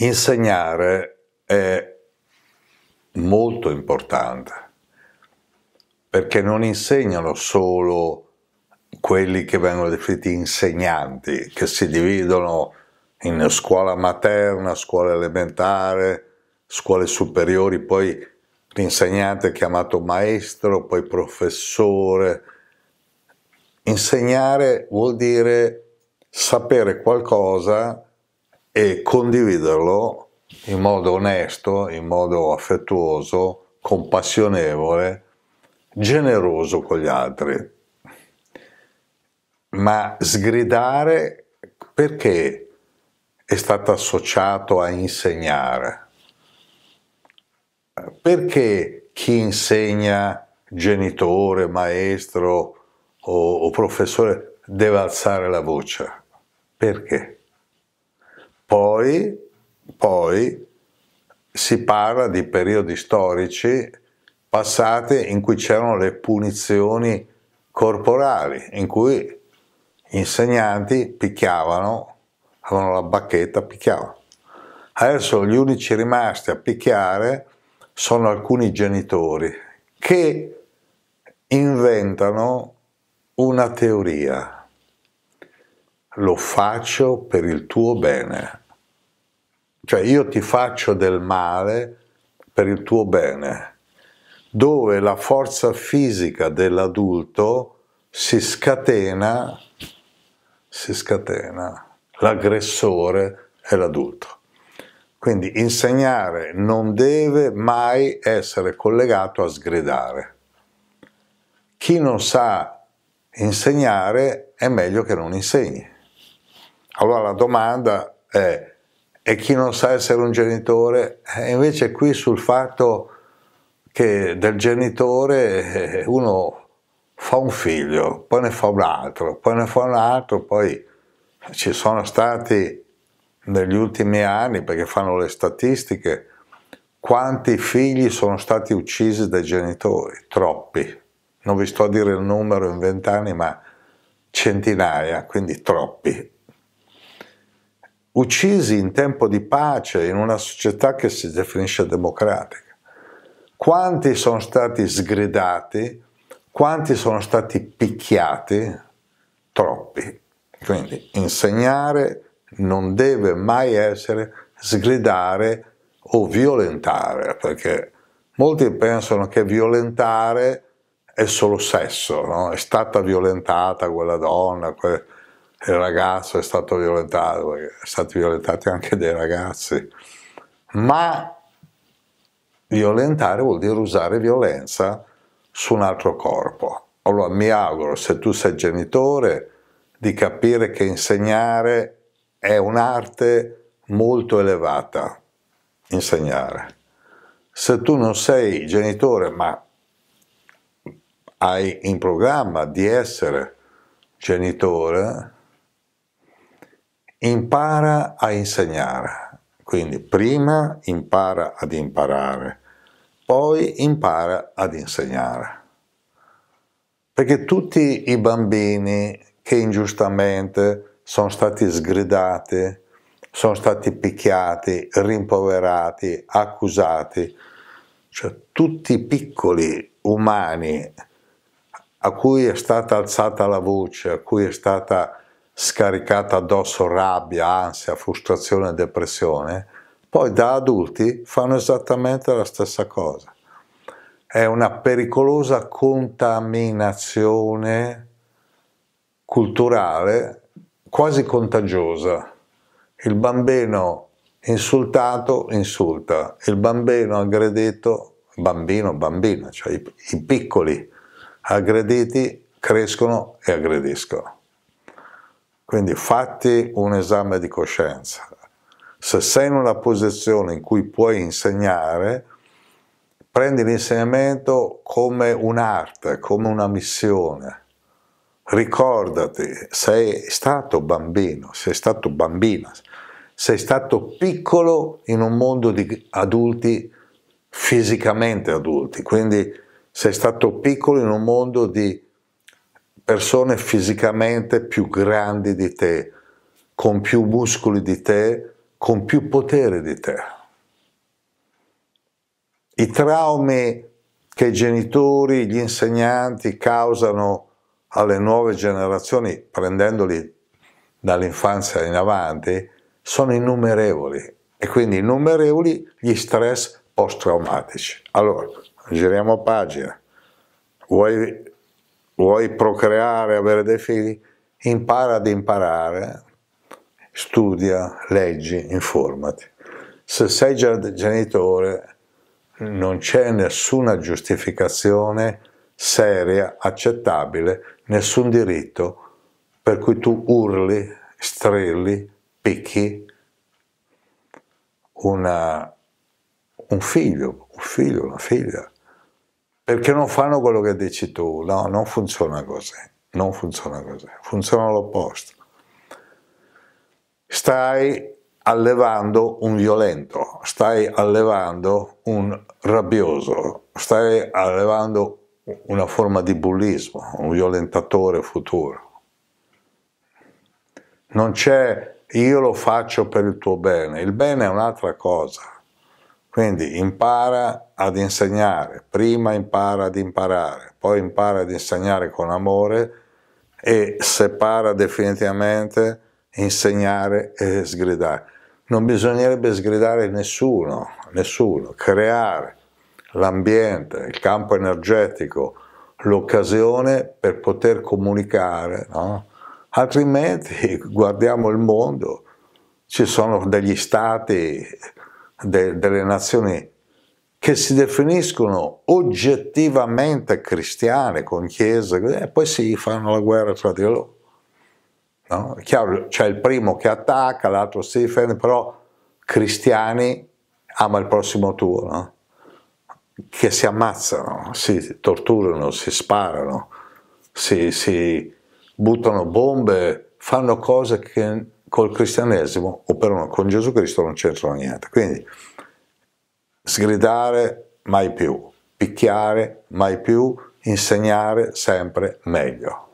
Insegnare è molto importante, perché non insegnano solo quelli che vengono definiti insegnanti, che si dividono in scuola materna, scuola elementare, scuole superiori, poi l'insegnante chiamato maestro, poi professore. Insegnare vuol dire sapere qualcosa e condividerlo in modo onesto, in modo affettuoso, compassionevole, generoso con gli altri. Ma sgridare perché è stato associato a insegnare? Perché chi insegna, genitore, maestro o, o professore, deve alzare la voce? Perché? Poi, poi si parla di periodi storici passati in cui c'erano le punizioni corporali, in cui gli insegnanti picchiavano, avevano la bacchetta, picchiavano. Adesso gli unici rimasti a picchiare sono alcuni genitori che inventano una teoria lo faccio per il tuo bene. Cioè io ti faccio del male per il tuo bene, dove la forza fisica dell'adulto si scatena, si scatena, l'aggressore è l'adulto. Quindi insegnare non deve mai essere collegato a sgridare. Chi non sa insegnare è meglio che non insegni. Allora la domanda è, e chi non sa essere un genitore? E eh, invece qui sul fatto che del genitore eh, uno fa un figlio, poi ne fa un altro, poi ne fa un altro, poi ci sono stati negli ultimi anni, perché fanno le statistiche, quanti figli sono stati uccisi dai genitori? Troppi. Non vi sto a dire il numero in vent'anni, ma centinaia, quindi troppi uccisi in tempo di pace in una società che si definisce democratica. Quanti sono stati sgridati, quanti sono stati picchiati? Troppi. Quindi insegnare non deve mai essere sgridare o violentare, perché molti pensano che violentare è solo sesso, no? è stata violentata quella donna, quella il ragazzo è stato violentato, perché sono stati violentati anche dei ragazzi, ma violentare vuol dire usare violenza su un altro corpo. Allora mi auguro, se tu sei genitore, di capire che insegnare è un'arte molto elevata, insegnare. Se tu non sei genitore, ma hai in programma di essere genitore, impara a insegnare, quindi prima impara ad imparare, poi impara ad insegnare. Perché tutti i bambini che ingiustamente sono stati sgridati, sono stati picchiati, rimpoverati, accusati, cioè tutti i piccoli umani a cui è stata alzata la voce, a cui è stata scaricata addosso rabbia, ansia, frustrazione e depressione, poi da adulti fanno esattamente la stessa cosa. È una pericolosa contaminazione culturale quasi contagiosa. Il bambino insultato insulta, il bambino aggredito, bambino, bambina, cioè i, i piccoli aggrediti crescono e aggrediscono. Quindi fatti un esame di coscienza. Se sei in una posizione in cui puoi insegnare, prendi l'insegnamento come un'arte, come una missione. Ricordati, sei stato bambino, sei stato bambina, sei stato piccolo in un mondo di adulti fisicamente adulti, quindi sei stato piccolo in un mondo di persone fisicamente più grandi di te, con più muscoli di te, con più potere di te. I traumi che i genitori, gli insegnanti causano alle nuove generazioni, prendendoli dall'infanzia in avanti, sono innumerevoli e quindi innumerevoli gli stress post-traumatici. Allora, giriamo pagina. Vuoi vuoi procreare, avere dei figli, impara ad imparare, studia, leggi, informati. Se sei già genitore non c'è nessuna giustificazione seria, accettabile, nessun diritto per cui tu urli, strilli, picchi una, un figlio, un figlio, una figlia perché non fanno quello che dici tu, no, non funziona così, non funziona così, funziona l'opposto. Stai allevando un violento, stai allevando un rabbioso, stai allevando una forma di bullismo, un violentatore futuro. Non c'è io lo faccio per il tuo bene, il bene è un'altra cosa. Quindi impara ad insegnare, prima impara ad imparare, poi impara ad insegnare con amore e separa definitivamente insegnare e sgridare. Non bisognerebbe sgridare nessuno, nessuno, creare l'ambiente, il campo energetico, l'occasione per poter comunicare, no? altrimenti guardiamo il mondo, ci sono degli stati de, delle nazioni che si definiscono oggettivamente cristiane, con chiese, e eh, poi si sì, fanno la guerra tra di loro. No? chiaro, c'è il primo che attacca, l'altro si difende, però cristiani ama il prossimo tuo, no? che si ammazzano, si torturano, si sparano, si, si buttano bombe, fanno cose che col cristianesimo o per uno con Gesù Cristo non c'entrano niente. Quindi sgridare mai più, picchiare mai più, insegnare sempre meglio.